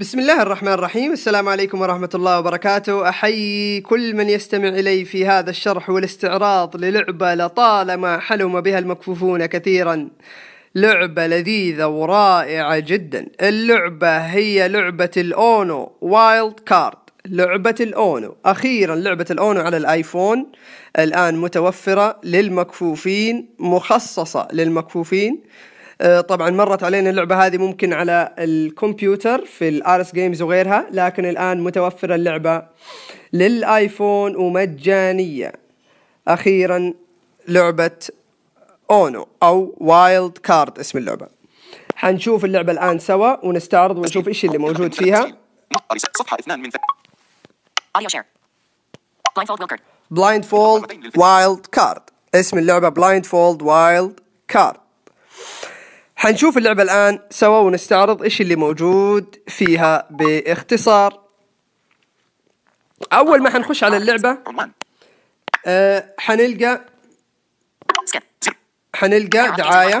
بسم الله الرحمن الرحيم السلام عليكم ورحمة الله وبركاته أحيي كل من يستمع إلي في هذا الشرح والاستعراض للعبة لطالما حلم بها المكفوفون كثيرا لعبة لذيذة ورائعة جدا اللعبة هي لعبة الأونو وايلد كارد لعبة الأونو أخيرا لعبة الأونو على الآيفون الآن متوفرة للمكفوفين مخصصة للمكفوفين آه، طبعا مرت علينا اللعبه هذه ممكن على الكمبيوتر في الارس جيمز وغيرها لكن الان متوفره اللعبه للايفون ومجانيه اخيرا لعبه اونو او وايلد كارد اسم اللعبه حنشوف اللعبه الان سوا ونستعرض ونشوف ايش اللي موجود فيها بلايند فولد وايلد كارد اسم اللعبه بلايند فولد وايلد كارد حنشوف اللعبة الآن سوا ونستعرض إيش اللي موجود فيها باختصار أول ما حنخش على اللعبة آه، حنلقى حنلقى دعاية دعاية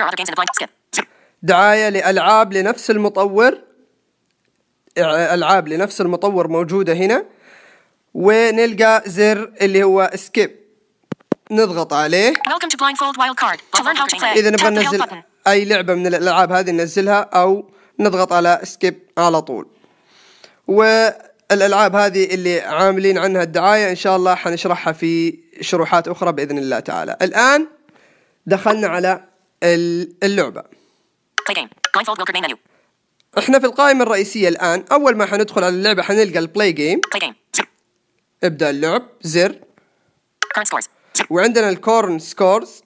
عن دعاية لألعاب لنفس المطور ألعاب لنفس المطور موجودة هنا ونلقى زر اللي هو سكيب نضغط عليه اذا نبغى ننزل اي لعبه من الالعاب هذه ننزلها او نضغط على سكيب على طول والالعاب هذه اللي عاملين عنها الدعايه ان شاء الله حنشرحها في شروحات اخرى باذن الله تعالى الان دخلنا على اللعبه احنا في القائمه الرئيسيه الان اول ما حندخل على اللعبه حنلقى البلاي جيم ابدأ اللعب زر وعندنا الكورن سكورز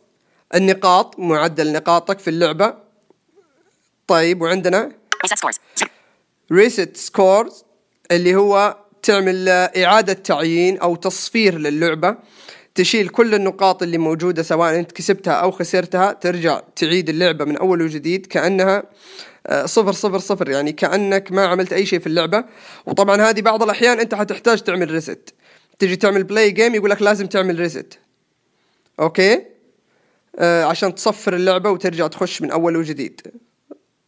النقاط معدل نقاطك في اللعبة طيب وعندنا ريست سكورز اللي هو تعمل إعادة تعيين أو تصفير للعبة تشيل كل النقاط اللي موجودة سواء أنت كسبتها أو خسرتها ترجع تعيد اللعبة من أول وجديد كأنها آه، صفر صفر صفر يعني كأنك ما عملت أي شيء في اللعبة وطبعا هذه بعض الأحيان أنت حتحتاج تعمل ريست تجي تعمل بلاي جيم يقول لك لازم تعمل ريزت اوكي آه عشان تصفر اللعبه وترجع تخش من اول وجديد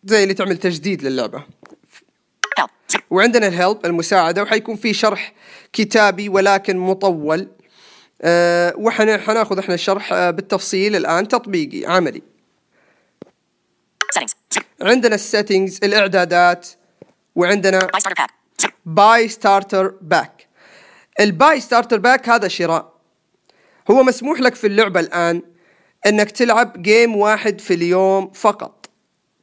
زي اللي تعمل تجديد للعبه وعندنا الهيلب المساعده وحيكون في شرح كتابي ولكن مطول أه وحناخذ احنا الشرح أه بالتفصيل الان تطبيقي عملي عندنا السيتنجز الاعدادات وعندنا باي ستارتر باك الباي ستارتر باك هذا شراء هو مسموح لك في اللعبة الآن أنك تلعب جيم واحد في اليوم فقط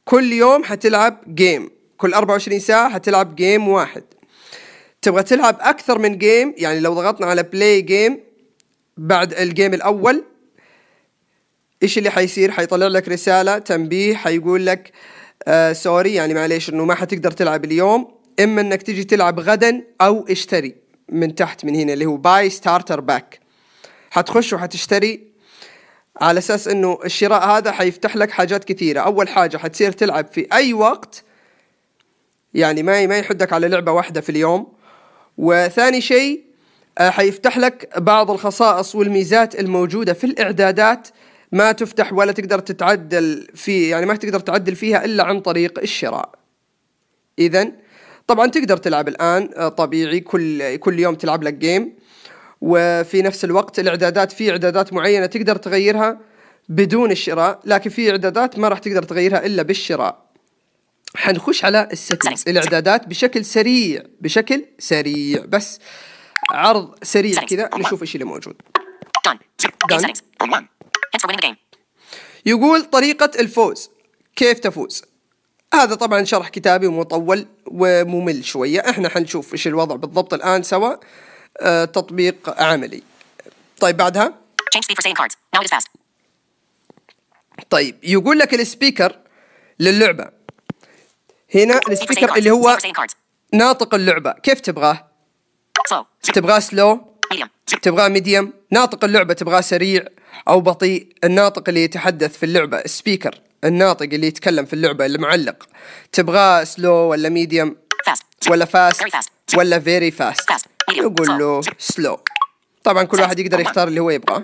كل يوم حتلعب جيم كل 24 ساعة حتلعب جيم واحد تبغى تلعب أكثر من جيم يعني لو ضغطنا على بلاي جيم بعد الجيم الأول إيش اللي حيصير حيطلع لك رسالة تنبيه حيقول لك آه سوري يعني معليش إنه ما حتقدر تلعب اليوم إما إنك تجي تلعب غدا أو اشتري من تحت من هنا اللي هو باي ستارتر باك حتخش وحتشتري على اساس انه الشراء هذا حيفتح لك حاجات كثيره اول حاجه حتصير تلعب في اي وقت يعني ما ما يحدك على لعبه واحده في اليوم وثاني شيء آه، حيفتح لك بعض الخصائص والميزات الموجوده في الاعدادات ما تفتح ولا تقدر تتعدل في يعني ما تقدر تعدل فيها الا عن طريق الشراء اذا طبعا تقدر تلعب الان آه، طبيعي كل كل يوم تلعب لك جيم وفي نفس الوقت الاعدادات في اعدادات معينه تقدر تغيرها بدون الشراء لكن في اعدادات ما راح تقدر تغيرها الا بالشراء حنخش على السيتنجز الاعدادات بشكل سريع بشكل سريع بس عرض سريع كذا نشوف ايش اللي موجود يقول طريقة الفوز كيف تفوز هذا طبعا شرح كتابي ومطول وممل شوية احنا حنشوف ايش الوضع بالضبط الآن سوا آه تطبيق عملي طيب بعدها طيب يقول لك السبيكر للعبة هنا السبيكر اللي هو ناطق اللعبة كيف تبغاه تبغاه سلو تبغاه ميديوم ناطق اللعبة تبغاه سريع أو بطيء الناطق اللي يتحدث في اللعبة السبيكر الناطق اللي يتكلم في اللعبه المعلق تبغاه سلو ولا ميديوم ولا فاست ولا فيري فاست نقول له سلو طبعا كل واحد يقدر يختار اللي هو يبغاه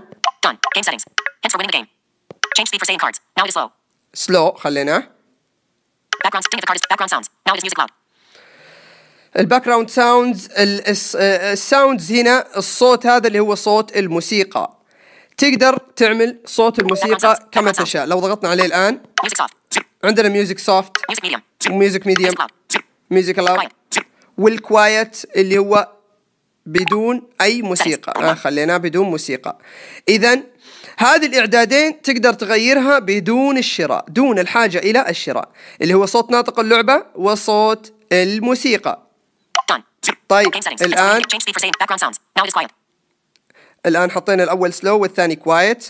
سلو خليناه الباك جراوند ساوندز الساوندز هنا الصوت هذا اللي هو صوت الموسيقى تقدر تعمل صوت الموسيقى كما تشاء لو ضغطنا عليه الان عندنا ميوزك سوفت ميوزك ميديوم ميوزك لاود والكوايت اللي هو بدون اي موسيقى آه خليناه بدون موسيقى اذا هذه الاعدادين تقدر تغيرها بدون الشراء دون الحاجه الى الشراء اللي هو صوت ناطق اللعبه وصوت الموسيقى طيب الان الآن حطينا الأول سلو والثاني كوايت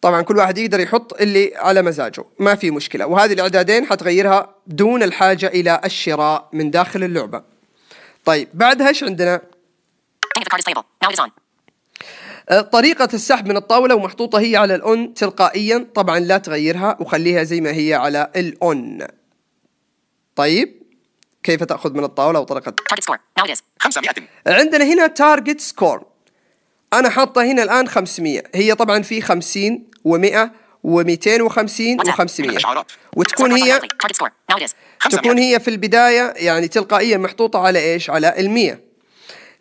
طبعا كل واحد يقدر يحط اللي على مزاجه ما في مشكلة وهذه الإعدادين حتغيرها دون الحاجة إلى الشراء من داخل اللعبة طيب بعدها ايش عندنا أه، طريقة السحب من الطاولة ومحطوطة هي على الأون تلقائيا طبعا لا تغيرها وخليها زي ما هي على الأون طيب كيف تأخذ من الطاولة وطريقة عندنا هنا تارجت سكور انا حاطه هنا الان 500 هي طبعا في 50 و100 و250 و500 وتكون هي تكون هي في البدايه يعني تلقائيا محطوطه على ايش؟ على ال100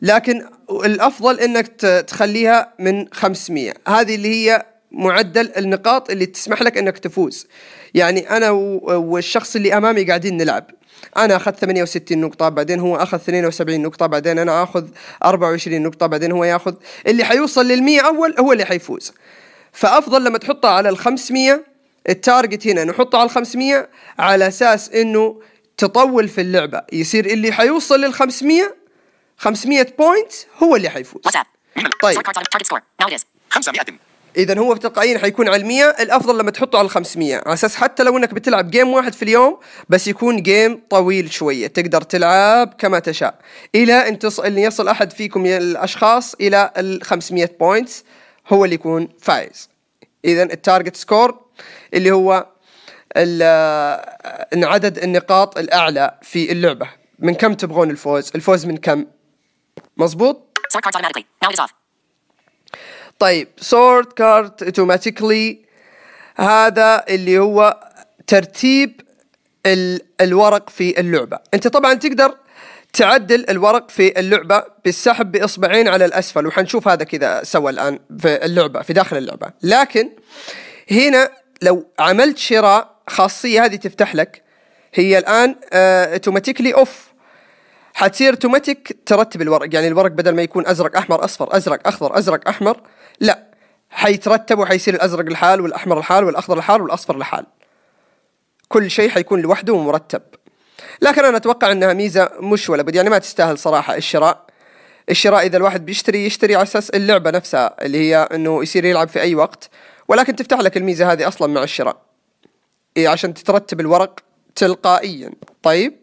لكن الافضل انك تخليها من 500 هذه اللي هي معدل النقاط اللي تسمح لك انك تفوز يعني انا والشخص اللي امامي قاعدين نلعب انا اخذت 68 نقطه بعدين هو اخذ 72 نقطه بعدين انا اخذ 24 نقطه بعدين هو ياخذ اللي حيوصل لل100 اول هو اللي حيفوز فافضل لما تحطها على ال 500 التارجت هنا نحطه على ال 500 على اساس انه تطول في اللعبه يصير اللي حيوصل لل 500 500 بوينت هو اللي حيفوز طيب 500 اذا هو تلقائيا حيكون على 100 الافضل لما تحطه على 500 على اساس حتى لو انك بتلعب جيم واحد في اليوم بس يكون جيم طويل شويه تقدر تلعب كما تشاء الى ان تصل ان يصل احد فيكم الاشخاص الى ال 500 بوينتس هو اللي يكون فايز اذا التارجت سكور اللي هو آه، عدد النقاط الاعلى في اللعبه من كم تبغون الفوز الفوز من كم مظبوط طيب سورت كارت اوتوماتيكلي هذا اللي هو ترتيب الورق في اللعبة انت طبعا تقدر تعدل الورق في اللعبة بالسحب بإصبعين على الأسفل وحنشوف هذا كذا سوى الآن في اللعبة في داخل اللعبة لكن هنا لو عملت شراء خاصية هذه تفتح لك هي الآن اوتوماتيكلي آه، اوف حتصير اوتوماتيك ترتب الورق يعني الورق بدل ما يكون ازرق احمر اصفر ازرق اخضر ازرق احمر لا حيترتب وحيصير الازرق لحال والاحمر لحال والاخضر لحال والاصفر لحال كل شيء حيكون لوحده ومرتب لكن انا اتوقع انها ميزه مش ولا بد يعني ما تستاهل صراحه الشراء الشراء اذا الواحد بيشتري يشتري على اساس اللعبه نفسها اللي هي انه يصير يلعب في اي وقت ولكن تفتح لك الميزه هذه اصلا مع الشراء إيه عشان تترتب الورق تلقائيا طيب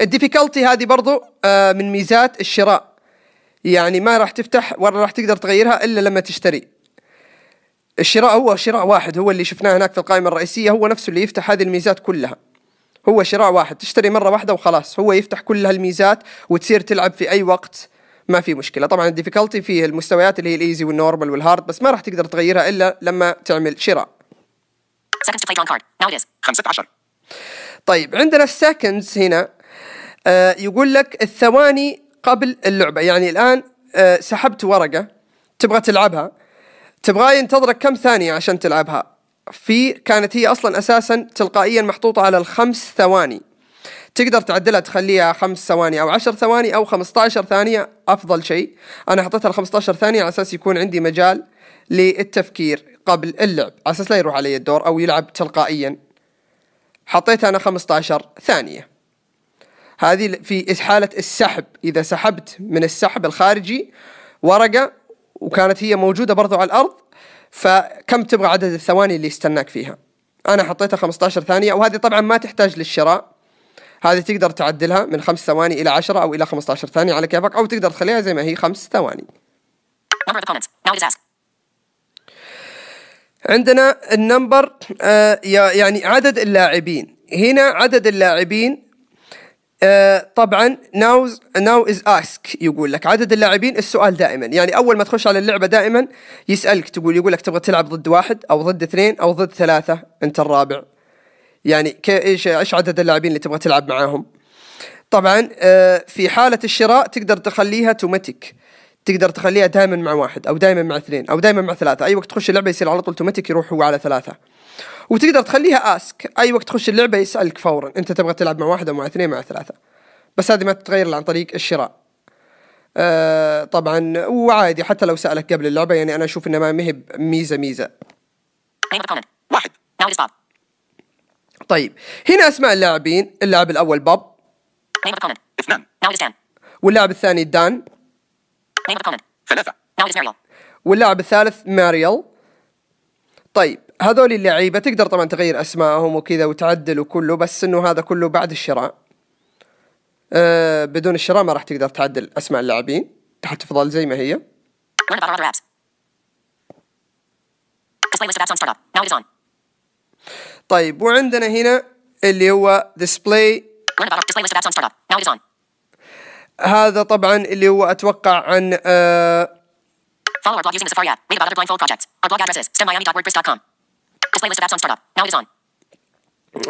الديفيكولتي هذه برضو آه، من ميزات الشراء يعني ما راح تفتح ولا راح تقدر تغيرها الا لما تشتري الشراء هو شراء واحد هو اللي شفناه هناك في القائمة الرئيسية هو نفسه اللي يفتح هذه الميزات كلها هو شراء واحد تشتري مرة واحدة وخلاص هو يفتح كل هالميزات وتصير تلعب في أي وقت ما في مشكلة طبعا الديفيكولتي فيه المستويات اللي هي الإيزي والنورمال والهارد بس ما راح تقدر تغيرها إلا لما تعمل شراء 15 طيب عندنا السكندز هنا آه يقول لك الثواني قبل اللعبه يعني الان آه سحبت ورقه تبغى تلعبها تبغاه ينتظرك كم ثانيه عشان تلعبها في كانت هي اصلا اساسا تلقائيا محطوطه على الخمس ثواني تقدر تعدلها تخليها خمس ثواني او عشر ثواني او 15 ثانيه افضل شيء انا حطيتها ال 15 ثانيه على اساس يكون عندي مجال للتفكير قبل اللعب على اساس لا يروح علي الدور او يلعب تلقائيا حطيت أنا 15 ثانية هذه في حالة السحب إذا سحبت من السحب الخارجي ورقة وكانت هي موجودة برضو على الأرض فكم تبغى عدد الثواني اللي يستناك فيها أنا حطيتها 15 ثانية وهذه طبعا ما تحتاج للشراء هذه تقدر تعدلها من خمس ثواني إلى 10 أو إلى 15 ثانية على كيفك أو تقدر تخليها زي ما هي خمس ثواني عندنا النمبر آه، يعني عدد اللاعبين هنا عدد اللاعبين آه، طبعا ناوز ناو از اسك يقول لك عدد اللاعبين السؤال دائما يعني اول ما تخش على اللعبه دائما يسالك تقول يقول لك تبغى تلعب ضد واحد او ضد اثنين او ضد ثلاثه انت الرابع يعني ايش ايش عدد اللاعبين اللي تبغى تلعب معاهم طبعا آه، في حاله الشراء تقدر تخليها توماتيك تقدر تخليها دائما مع واحد او دائما مع اثنين او دائما مع ثلاثه اي وقت تخش اللعبه يصير على طول اوتوماتيك يروح هو على ثلاثه وتقدر تخليها اسك اي وقت تخش اللعبه يسالك فورا انت تبغى تلعب مع واحد او مع اثنين مع ثلاثه بس هذه ما تتغير عن طريق الشراء آه طبعا وعادي حتى لو سالك قبل اللعبه يعني انا اشوف انها ما مهب ميزه ميزه طيب هنا اسماء اللاعبين اللاعب الاول باب اثنان واللاعب الثاني دان ثلاثة. واللاعب الثالث ماريال. طيب هذول اللعيبة تقدر طبعا تغير أسمائهم وكذا وتعدل وكله بس إنه هذا كله بعد الشراء. أه بدون الشراء ما راح تقدر تعدل أسماء اللاعبين حتفضل زي ما هي. طيب وعندنا هنا اللي هو display. display list of apps on startup. Now it is on. هذا طبعا اللي هو اتوقع عن آه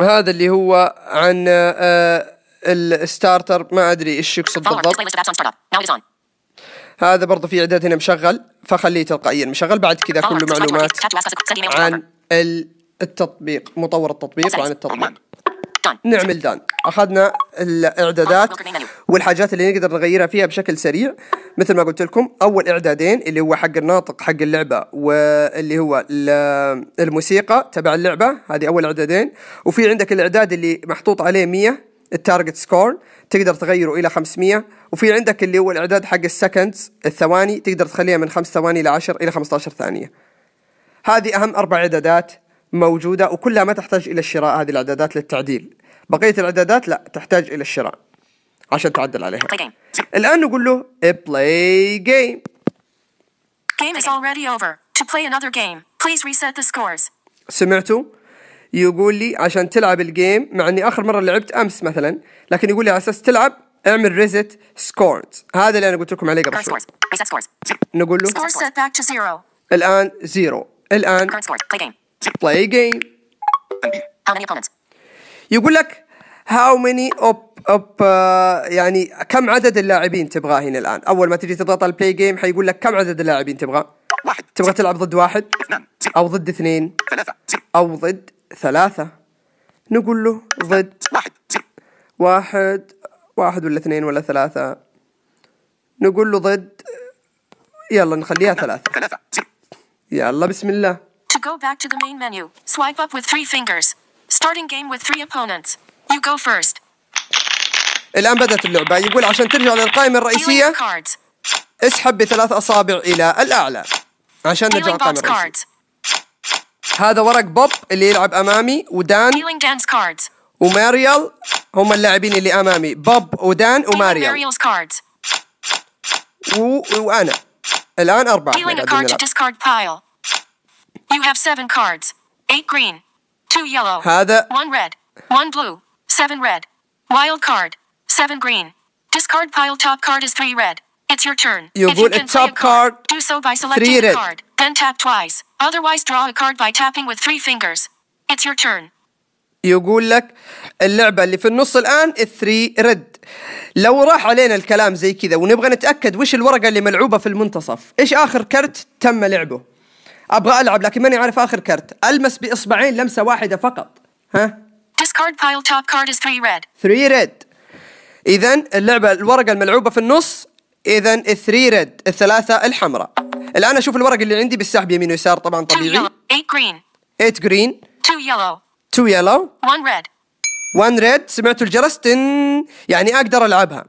هذا اللي هو عن آه الستارتر ما ادري ايش يقصد بالضبط هذا برضه في اعداد هنا مشغل فخليه تلقائيا مشغل بعد كذا كل معلومات عن التطبيق مطور التطبيق وعن التطبيق نعمل دان اخذنا الاعدادات والحاجات اللي نقدر نغيرها فيها بشكل سريع مثل ما قلت لكم اول اعدادين اللي هو حق الناطق حق اللعبه واللي هو الموسيقى تبع اللعبه هذه اول اعدادين وفي عندك الاعداد اللي محطوط عليه 100 التارجت سكور تقدر تغيره الى 500 وفي عندك اللي هو الاعداد حق السكندز الثواني تقدر تخليها من 5 ثواني الى 10 الى 15 ثانيه هذه اهم اربع اعدادات موجودة وكلها ما تحتاج إلى الشراء هذه الإعدادات للتعديل بقية الإعدادات لا تحتاج إلى الشراء عشان تعدل عليها الآن نقول له إيه، play game game is already over to play another game please reset the scores سمعتوا؟ يقول لي عشان تلعب الجيم مع اني اخر مره لعبت امس مثلا لكن يقول لي على اساس تلعب اعمل ريزت سكورز هذا اللي انا قلت لكم عليه قبل شوي نقول له الان زيرو الان play game how many opponents يقول لك how many op op uh, يعني كم عدد اللاعبين تبغاه هنا الان اول ما تجي تضغط على play game حيقول لك كم عدد اللاعبين تبغاه واحد تبغى تلعب ضد واحد اثنان او ضد اثنين ثلاثة او ضد ثلاثة نقول له ضد واحد واحد واحد ولا اثنين ولا ثلاثة نقول له ضد يلا نخليها ثلاثة ثلاثة يلا بسم الله go back to the main menu. Swipe up with three fingers. Starting game with three opponents. You go first. الآن بدأت اللعبة يقول عشان ترجع للقائمة الرئيسية اسحب بثلاث أصابع إلى الأعلى عشان نرجع للقائمة الرئيسية هذا ورق بوب اللي يلعب أمامي ودان وماريال هم اللاعبين اللي أمامي بوب ودان وماريال و... وأنا الآن أربعة You have seven cards. Eight green. Two yellow. هذا One red. One blue. Seven red. Wild card. Seven green. Discard pile top card is three red. It's your turn. if you يقول can play a التوب card, do so by selecting three the card. Then tap twice. Otherwise draw a card by tapping with three fingers. It's your turn. يقول لك اللعبة اللي في النص الآن الثري ريد لو راح علينا الكلام زي كذا ونبغى نتأكد وش الورقة اللي ملعوبة في المنتصف إيش آخر كرت تم لعبه ابغى العب لكن ماني عارف اخر كرت المس باصبعين لمسه واحده فقط ها discard pile top card is 3 red 3 red اذا اللعبه الورقه الملعوبه في النص اذا 3 ريد الثلاثه الحمراء الان اشوف الورق اللي عندي بالسحب يمين ويسار طبعا طبيعي 8 جرين 8 جرين 2 يلو 2 يلو 1 ريد 1 ريد سمعتوا الجرس تن يعني اقدر العبها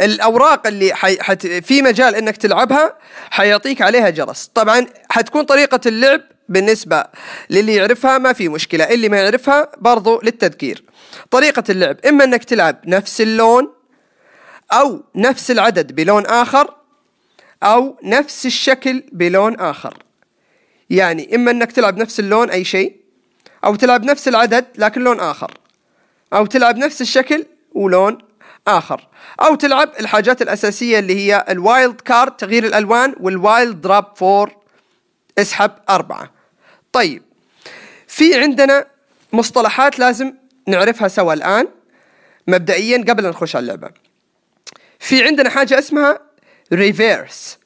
الاوراق اللي حي... حت... في مجال انك تلعبها حيعطيك عليها جرس طبعا حتكون طريقه اللعب بالنسبة للي يعرفها ما في مشكلة اللي ما يعرفها برضو للتذكير طريقة اللعب إما أنك تلعب نفس اللون أو نفس العدد بلون آخر أو نفس الشكل بلون آخر يعني إما أنك تلعب نفس اللون أي شيء أو تلعب نفس العدد لكن لون آخر أو تلعب نفس الشكل ولون آخر أو تلعب الحاجات الأساسية اللي هي الوايلد كارد تغيير الألوان والوايلد دراب فور اسحب أربعة طيب في عندنا مصطلحات لازم نعرفها سوا الآن مبدئيا قبل أن نخش على اللعبة في عندنا حاجة اسمها ريفيرس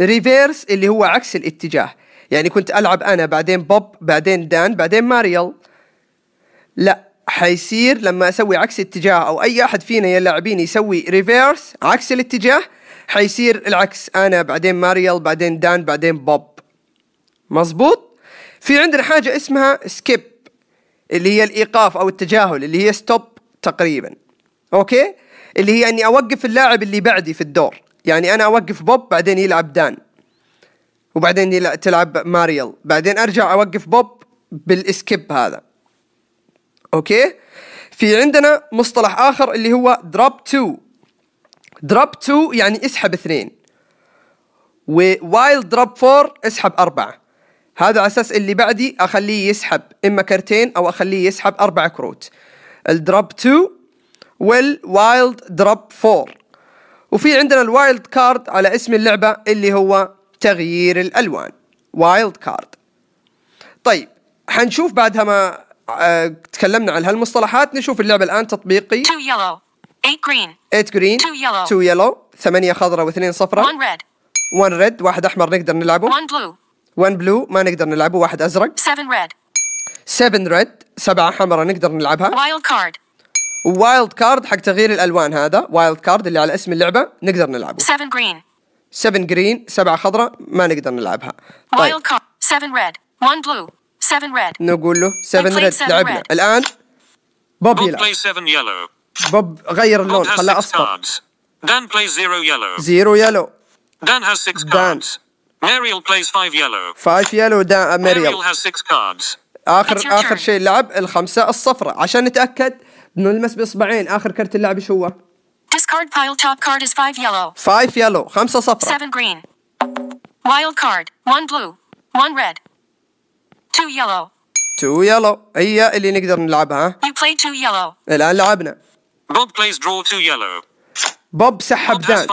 ريفيرس اللي هو عكس الاتجاه يعني كنت ألعب أنا بعدين بوب بعدين دان بعدين ماريال لا حيصير لما اسوي عكس اتجاه او اي احد فينا يا لاعبين يسوي ريفيرس عكس الاتجاه حيصير العكس انا بعدين ماريال بعدين دان بعدين بوب مزبوط في عندنا حاجه اسمها سكيب اللي هي الايقاف او التجاهل اللي هي ستوب تقريبا اوكي اللي هي اني اوقف اللاعب اللي بعدي في الدور يعني انا اوقف بوب بعدين يلعب دان وبعدين تلعب ماريال بعدين ارجع اوقف بوب بالسكيب هذا اوكي في عندنا مصطلح اخر اللي هو دروب 2 دروب 2 يعني اسحب اثنين ووايل دروب 4 اسحب أربعة هذا على اساس اللي بعدي اخليه يسحب اما كرتين او اخليه يسحب أربعة كروت الدروب 2 والوايلد دروب 4 وفي عندنا الوايلد كارد على اسم اللعبة اللي هو تغيير الألوان وايلد كارد طيب حنشوف بعدها ما آه، تكلمنا عن هالمصطلحات نشوف اللعبة الآن تطبيقي 2 yellow 8 green 8 green 2 yellow 2 yellow 8 خضراء و2 صفراء 1 red 1 red واحد أحمر نقدر نلعبه 1 blue 1 blue ما نقدر نلعبه واحد أزرق 7 red 7 red سبعة حمراء نقدر نلعبها wild card وايلد كارد حق تغيير الالوان هذا وايلد كارد اللي على اسم اللعبه نقدر نلعبه 7 جرين 7 جرين سبعه خضراء ما نقدر نلعبها طيب 7 ريد 1 بلو 7 ريد نقول له 7 ريد لعبنا red. الان بوب يلعب بوب, غير اللون خلاه اصفر دان بلاي 0 يلو 0 يلو دان هاز 6 كاردز ماريل بلايز 5 يلو 5 يلو دان ماريل هاز 6 كاردز اخر اخر شيء لعب الخمسه الصفراء عشان نتاكد نلمس باصبعين اخر كرت اللعب شو هو؟ Discard pile top card is 5 يلو 5 يلو 5 صفر. 7 جرين وايلد كارد 1 بلو 1 ريد تو يلو تو يلو هي اللي نقدر نلعبها يو بلاي تو يلو الان لعبنا بوب بلايز درو تو يلو بوب سحب دان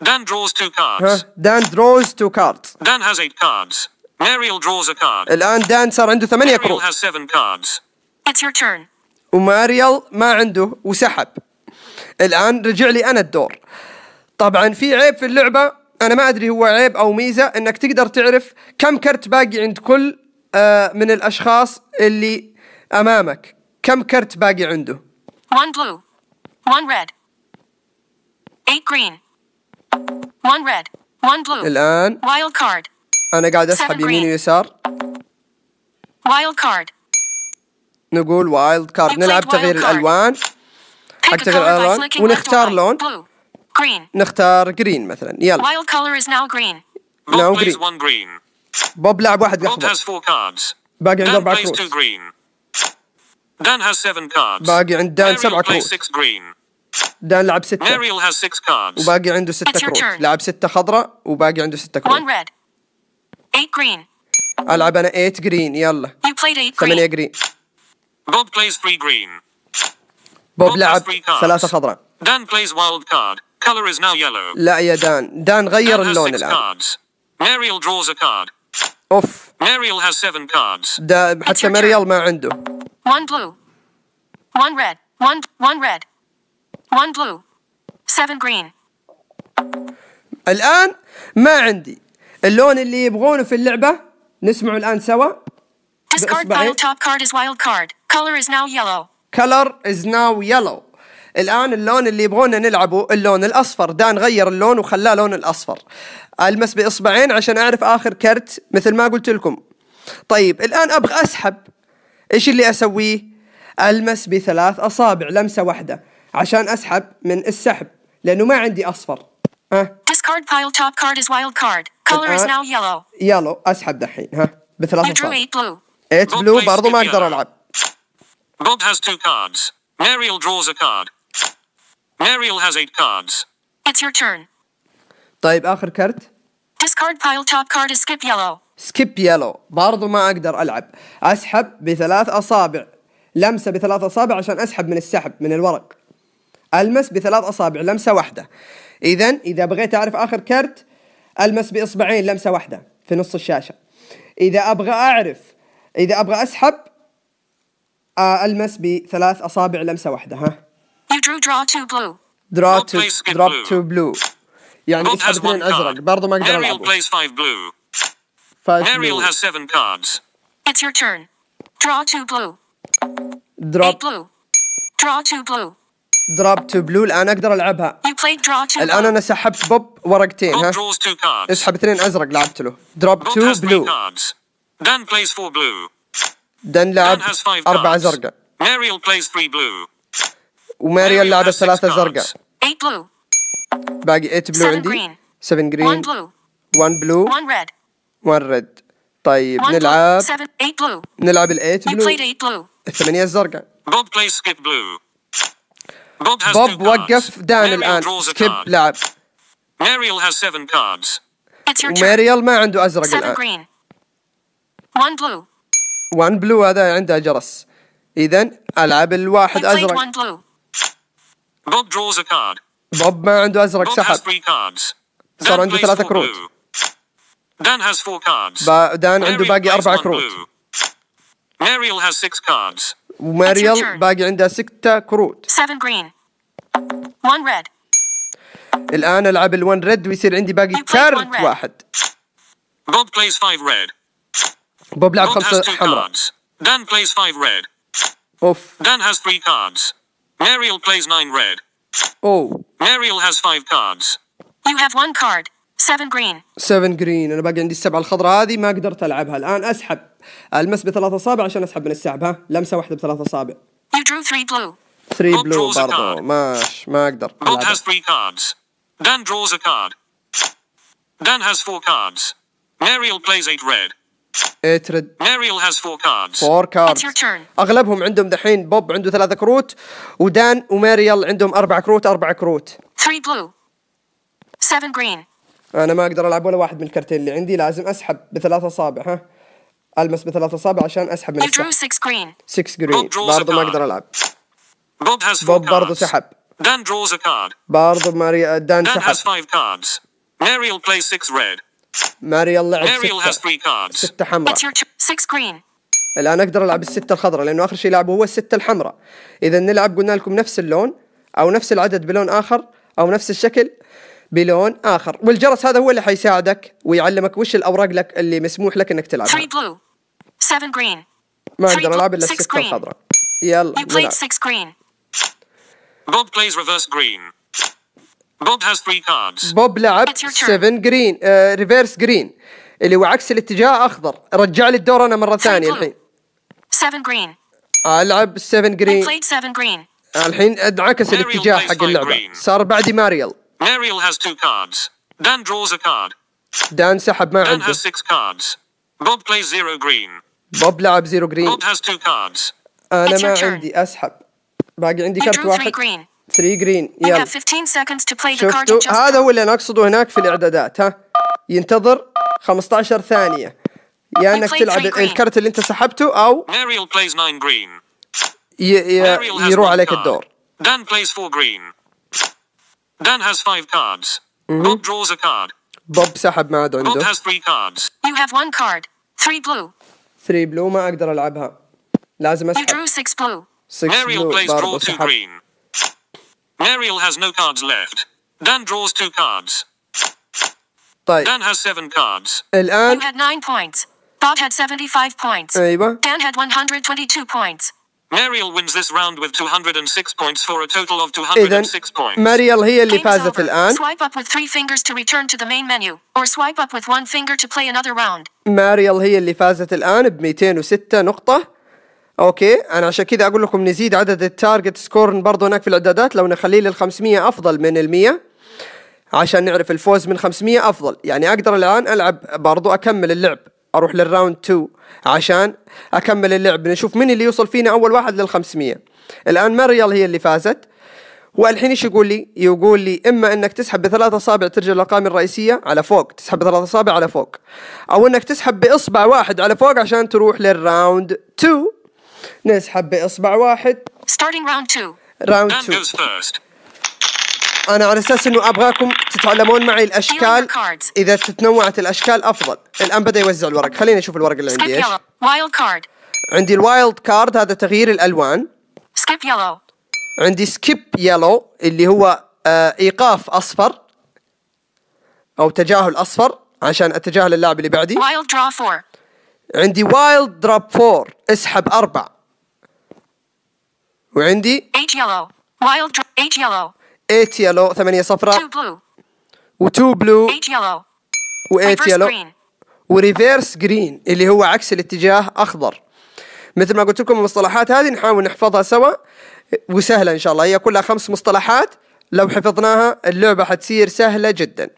دان دروز تو كاردز دان دروز تو كاردز دان هاز ايت كاردز ماريل دروز ا كارد الان دان صار عنده ثمانية كروت هاز 7 كاردز اتس يور تيرن وماريال ما عنده وسحب الان رجع لي انا الدور طبعا في عيب في اللعبه انا ما ادري هو عيب او ميزه انك تقدر تعرف كم كرت باقي عند كل آه، من الأشخاص اللي أمامك كم كرت باقي عنده؟ One blue One red Eight green One red One blue الآن Wild card أنا قاعد أسحب يمين ويسار Wild card نقول wild card. نلعب تغيير الألوان حق تغيير الألوان ونختار لون green. نختار جرين مثلا يلا Wild color is now green Now green. بوب لاعب واحد قاعد باقي عنده اربع كروت دان has seven cards. باقي عند دان سبعة كروت دان لعب ستة وباقي عنده ستة كروت لعب ستة خضراء وباقي عنده ستة كروت ألعب أنا 8 جرين يلا 8 جرين بوب plays 3 green. بوب لعب ثلاثة خضراء. دان plays wild card. Color is now yellow. لا يا دان، دان غير Dan اللون الآن. Muriel draws a card. اوف ماريال has seven cards. ده حتى ماريال ما عنده. One blue. One red. One one red. One blue. Seven green. الآن ما عندي اللون اللي يبغونه في اللعبة نسمعه الآن سوا. Discard pile top card is wild card. Color is now yellow. Color is now yellow. الآن اللون اللي يبغونه نلعبه اللون الأصفر دان غير اللون وخلاه لون الأصفر ألمس بإصبعين عشان أعرف آخر كرت مثل ما قلت لكم طيب الآن أبغى أسحب إيش اللي أسويه ألمس بثلاث أصابع لمسة واحدة عشان أسحب من السحب لأنه ما عندي أصفر ها Discard pile top card is wild card. Color is now yellow. يلو أسحب دحين ها بثلاث أصابع. إيت بلو برضو ما أقدر ألعب. has two cards. Mariel draws a card. Mariel has eight cards. It's your turn. طيب آخر كرت. Discard pile top card is skip yellow. سكيب يلو برضو ما اقدر العب اسحب بثلاث اصابع لمسه بثلاث اصابع عشان اسحب من السحب من الورق المس بثلاث اصابع لمسه واحده اذا اذا بغيت اعرف اخر كرت المس باصبعين لمسه واحده في نص الشاشه اذا ابغى اعرف اذا ابغى اسحب آه، المس بثلاث اصابع لمسه واحده ها You drew draw two blue. Draw two, drop two blue. يعني اسحب اثنين ازرق برضه ما اقدر العب. plays five blue. Five Ariel has seven cards. It's your turn. Draw two blue. Drop. blue. Draw two blue. Drop two blue الان اقدر العبها You played draw two الان انا سحبت بوب ورقتين ها اسحب اثنين ازرق لعبت له Drop two blue. Dan has cards. دراب تو بلو دان لعب اربع ازرق Ariel plays three blue. وماريا اللي عدد ثلاثة زرقاء باقي 8 بلو عندي 7 جرين 1 بلو 1 بلو 1 ريد طيب نلعب نلعب ال 8 بلو الثمانية الزرقاء بوب بلاي سكيب بلو بوب وقف دان الآن سكيب لعب ماريال ماريال ما عنده أزرق الآن. 1 بلو 1 بلو هذا عنده جرس. إذا ألعب الواحد أزرق. Bob draws a card. Bob ما عنده ازرق Bob has three cards. صار عنده ثلاثة كروت Dan has four cards. با- دان عنده باقي plays أربعة كروت Mariel has six cards. وماريال باقي عندها ستة كروت Seven green. One red. الآن ألعب الون ريد ويصير عندي باقي كارت واحد Bob plays five red. بوب لعب خمسة حمراء Dan plays five red. أوف Dan has three cards. Mariel plays 9 red. Oh. Mariel has 5 cards. You have one card. 7 green. 7 green انا باقي عندي السبعه الخضراء هذه ما قدرت العبها الان اسحب المس بثلاثة اصابع عشان اسحب من السحب ها لمسه واحده بثلاث اصابع. You drew 3 blue. 3 blue برضو ماش ما اقدر. Bob has 3 cards. Dan draws a card. Dan has 4 cards. Mariel plays 8 red. اترد ماريل هاز فور كاردز فور كاردز اغلبهم عندهم دحين بوب عنده ثلاثة كروت ودان وماريل عندهم اربع كروت اربع كروت 3 بلو 7 جرين انا ما اقدر العب ولا واحد من الكرتين اللي عندي لازم اسحب بثلاث اصابع ها المس بثلاث اصابع عشان اسحب من 6 جرين 6 جرين برضه ما اقدر العب بوب هاز فور بوب برضه سحب دان دروز ا كارد برضه ماري دان, سحب دان has 5 كاردز ماريل بلاي 6 ريد ماريال لعب ستة, ستة حمراء الآن أقدر ألعب الستة الخضراء لأنه آخر شيء لعبه هو الستة الحمراء إذا نلعب قلنا لكم نفس اللون أو نفس العدد بلون آخر أو نفس الشكل بلون آخر والجرس هذا هو اللي حيساعدك ويعلمك وش الأوراق لك اللي مسموح لك أنك تلعبها ما أقدر ألعب إلا الستة الخضراء يلا بوب هاز three كاردز بوب لعب 7 جرين ريفيرس جرين اللي هو عكس الاتجاه اخضر رجع لي الدور انا مره ثانيه الحين 7 جرين العب 7 جرين الحين انعكس الاتجاه حق اللعبه green. صار بعدي ماريال ماريال هاز two كاردز دان دروز ا كارد دان سحب ما عنده دان six كاردز بوب بلاي zero جرين بوب لعب زيرو جرين بوب هاز two كاردز انا ما عندي اسحب باقي عندي كارت واحد green. 3 جرين يلا شفتوا هذا هو اللي انا اقصده هناك في الاعدادات ها ينتظر 15 ثانية يا يعني انك تلعب الكرت اللي انت سحبته او يروح عليك الدور Dan plays 4 green. Dan has 5 cards. Bob draws a card. بوب سحب ما عاد عنده. Bob has 3 cards. You have 1 card. 3 blue. 3 blue ما اقدر العبها. لازم اسحب. You drew 6 blue. Six plays 2 green. Mariel has no cards left. Dan draws two cards. طيب Dan has seven cards. الآن Tim had 9 points. Bob had 75 points. أيوة Dan had 122 points. Mariel wins this round with 206 points for a total of 206 points. ماريال هي اللي فازت الآن Swipe up with three fingers to return to the main menu, or swipe up with one finger to play another round. ماريال هي اللي فازت الآن ب 206 نقطة اوكي انا عشان كذا اقول لكم نزيد عدد التارجت سكور برضه هناك في الاعدادات لو نخليه لل 500 افضل من ال 100 عشان نعرف الفوز من 500 افضل يعني اقدر الان العب برضو اكمل اللعب اروح للراوند 2 عشان اكمل اللعب نشوف مين اللي يوصل فينا اول واحد لل 500 الان ماريال هي اللي فازت والحين ايش يقول لي؟ يقول لي اما انك تسحب بثلاث اصابع ترجع الارقام الرئيسيه على فوق، تسحب بثلاث اصابع على فوق، او انك تسحب باصبع واحد على فوق عشان تروح للراوند 2 نسحب باصبع واحد starting round 2 راوند 2 انا على اساس انه ابغاكم تتعلمون معي الاشكال اذا تتنوعت الاشكال افضل الان بدا يوزع الورق خليني اشوف الورق اللي عندي ايش عندي الوايلد كارد هذا تغيير الالوان سكيب يلو عندي سكيب يلو اللي هو آه، ايقاف اصفر او تجاهل اصفر عشان اتجاهل اللاعب اللي بعدي عندي وايلد دروب 4 اسحب اربعه وعندي 8 yellow wild 8 yellow 8 yellow 8 صفراء و2 بلو 8 yellow و8 yellow وريفيرس جرين اللي هو عكس الاتجاه اخضر مثل ما قلت لكم المصطلحات هذه نحاول نحفظها سوا وسهله ان شاء الله هي كلها خمس مصطلحات لو حفظناها اللعبه حتصير سهله جدا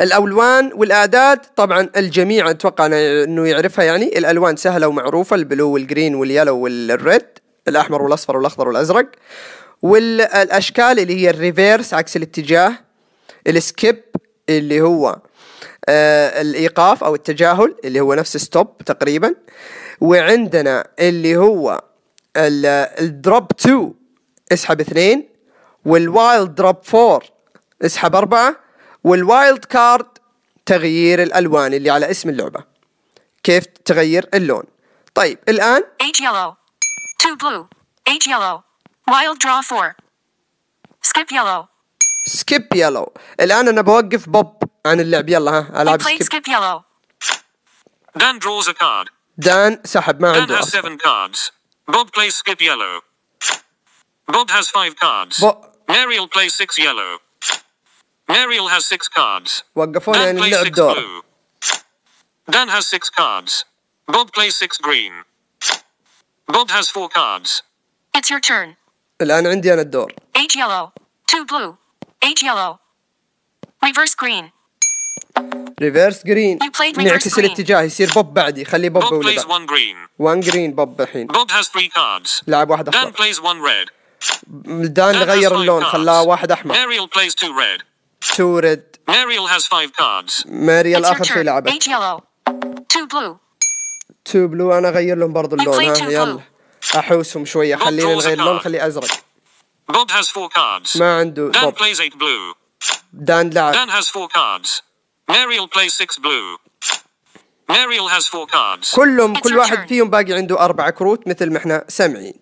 الالوان والاعداد طبعا الجميع اتوقع انه يعرفها يعني الالوان سهله ومعروفه البلو والجرين واليلو والريد الاحمر والاصفر والاخضر والازرق والاشكال اللي هي الريفيرس عكس الاتجاه السكيب اللي هو آه الايقاف او التجاهل اللي هو نفس ستوب تقريبا وعندنا اللي هو الدروب 2 اسحب اثنين والوايلد دروب 4 اسحب أربعة والوايلد كارد تغيير الألوان اللي على اسم اللعبة كيف تغير اللون طيب الآن Two blue. Eight yellow. Wild draw four. Skip yellow. Skip yellow. الآن أنا بوقف بوب عن اللعب يلا ها ألعب I played skip. skip yellow. Dan draws a card. Dan سحب ما Dan has seven cards. Bob plays skip yellow. Bob has five cards. Bo Mariel plays six yellow. Mariel has six cards. وقفونا Dan عن plays اللعب six دور. blue. Dan has six cards. Bob plays six green. Bob has four cards. It's your turn. الآن عندي أنا الدور. Eight yellow. Two blue. Eight yellow. Reverse green. ريفيرس جرين نعكس الاتجاه يصير بوب بعدي خلي بوب one green. وان جرين بوب الحين Bob has three cards. لاعب واحد احمر دان plays one red. دان غير اللون خلاه واحد احمر Mariel plays two red. Two red. Mariel has five cards. Mariel اخر شيء لعبت Eight yellow, two blue. تو بلو انا اغير لهم برضه اللون ها يلا احوسهم شويه خليني نغير اللون خليه ازرق Bob has four cards. ما عنده Dan بوب. plays eight blue. دان لعب. Dan has four cards. Mariel plays six blue. Mariel has four cards. كلهم كل واحد فيهم باقي عنده أربع كروت مثل ما احنا سامعين.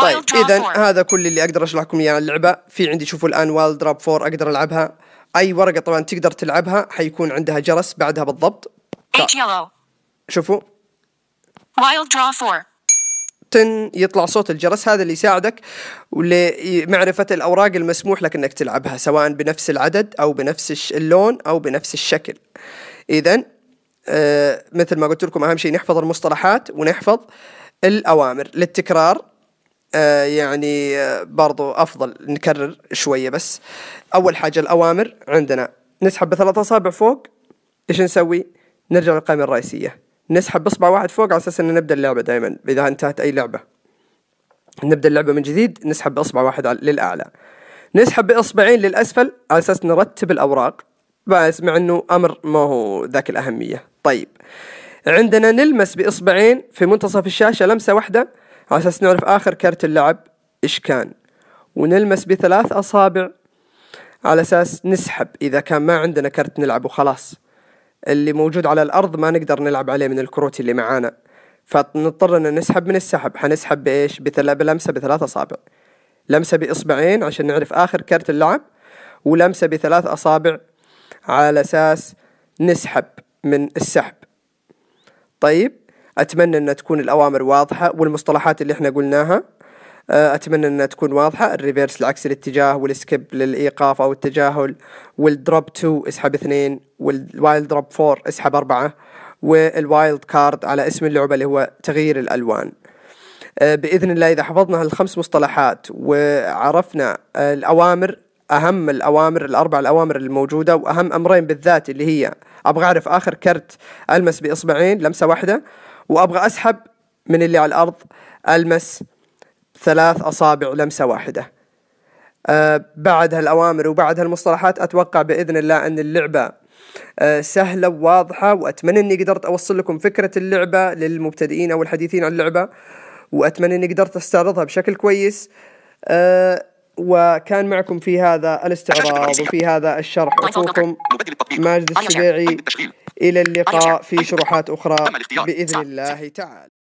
طيب اذا هذا كل اللي اقدر اشرح لكم اياه عن اللعبه في عندي شوفوا الان وايلد دراب 4 اقدر العبها اي ورقه طبعا تقدر تلعبها حيكون عندها جرس بعدها بالضبط طيب. شوفوا وايلد درا 4 تن يطلع صوت الجرس هذا اللي يساعدك ولمعرفة الأوراق المسموح لك أنك تلعبها سواء بنفس العدد أو بنفس اللون أو بنفس الشكل إذا آه مثل ما قلت لكم أهم شيء نحفظ المصطلحات ونحفظ الأوامر للتكرار آه يعني آه برضو أفضل نكرر شوية بس أول حاجة الأوامر عندنا نسحب بثلاث أصابع فوق إيش نسوي؟ نرجع للقائمة الرئيسية نسحب اصبع واحد فوق على اساس ان نبدا اللعبه دائما اذا انتهت اي لعبه نبدا اللعبه من جديد نسحب اصبع واحد للاعلى نسحب باصبعين للاسفل على اساس نرتب الاوراق بس مع انه امر ما هو ذاك الاهميه طيب عندنا نلمس باصبعين في منتصف الشاشه لمسه واحده على اساس نعرف اخر كرت اللعب ايش كان ونلمس بثلاث اصابع على اساس نسحب اذا كان ما عندنا كرت نلعبه خلاص اللي موجود على الارض ما نقدر نلعب عليه من الكروت اللي معانا فنضطر ان نسحب من السحب حنسحب بايش بلمسه بثلاث اصابع لمسه باصبعين عشان نعرف اخر كرت اللعب ولمسه بثلاث اصابع على اساس نسحب من السحب طيب اتمنى ان تكون الاوامر واضحه والمصطلحات اللي احنا قلناها آه، اتمنى انها تكون واضحه الريفيرس العكس الاتجاه والسكيب للايقاف او التجاهل والدروب 2 اسحب اثنين والوايلد دروب 4 اسحب اربعه والوايلد كارد على اسم اللعبه اللي هو تغيير الالوان آه، باذن الله اذا حفظنا هالخمس مصطلحات وعرفنا آه، الاوامر اهم الاوامر الاربع الاوامر الموجوده واهم امرين بالذات اللي هي ابغى اعرف اخر كرت المس باصبعين لمسه واحده وابغى اسحب من اللي على الارض المس ثلاث أصابع لمسة واحدة أه بعد هالأوامر وبعد هالمصطلحات أتوقع بإذن الله أن اللعبة آه، سهلة وواضحة وأتمنى أني قدرت أوصل لكم فكرة اللعبة للمبتدئين أو الحديثين عن اللعبة وأتمنى أني قدرت أستعرضها بشكل كويس آه، وكان معكم في هذا الاستعراض وفي هذا الشرح أخوكم ماجد السبيعي إلى اللقاء في شروحات أخرى بإذن الله تعالى